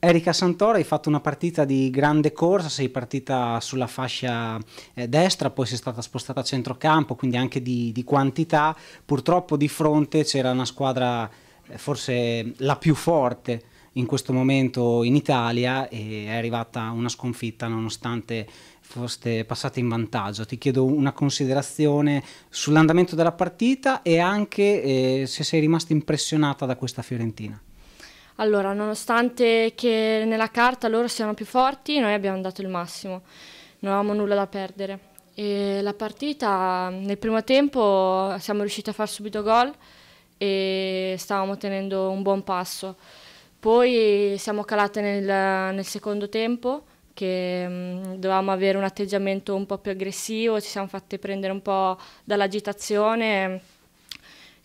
Erika Santoro, hai fatto una partita di grande corsa, sei partita sulla fascia eh, destra, poi sei stata spostata a centrocampo, quindi anche di, di quantità. Purtroppo di fronte c'era una squadra eh, forse la più forte in questo momento in Italia e è arrivata una sconfitta nonostante foste passate in vantaggio. Ti chiedo una considerazione sull'andamento della partita e anche eh, se sei rimasta impressionata da questa Fiorentina. Allora, nonostante che nella carta loro siano più forti, noi abbiamo dato il massimo, non avevamo nulla da perdere. E la partita nel primo tempo siamo riusciti a far subito gol e stavamo tenendo un buon passo. Poi siamo calate nel, nel secondo tempo che mm, dovevamo avere un atteggiamento un po' più aggressivo, ci siamo fatte prendere un po' dall'agitazione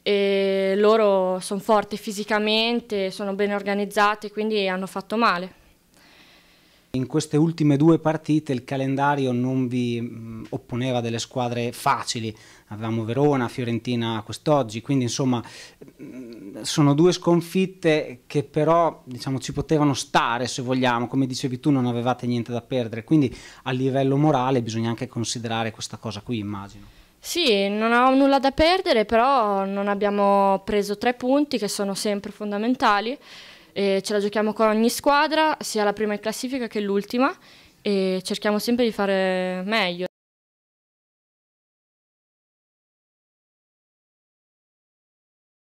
e loro sono forti fisicamente, sono ben organizzate, quindi hanno fatto male. In queste ultime due partite il calendario non vi mm, opponeva delle squadre facili, avevamo Verona, Fiorentina quest'oggi, quindi insomma mm, sono due sconfitte che però diciamo, ci potevano stare se vogliamo, come dicevi tu non avevate niente da perdere, quindi a livello morale bisogna anche considerare questa cosa qui immagino. Sì, non avevamo nulla da perdere, però non abbiamo preso tre punti che sono sempre fondamentali. E ce la giochiamo con ogni squadra, sia la prima in classifica che l'ultima, e cerchiamo sempre di fare meglio.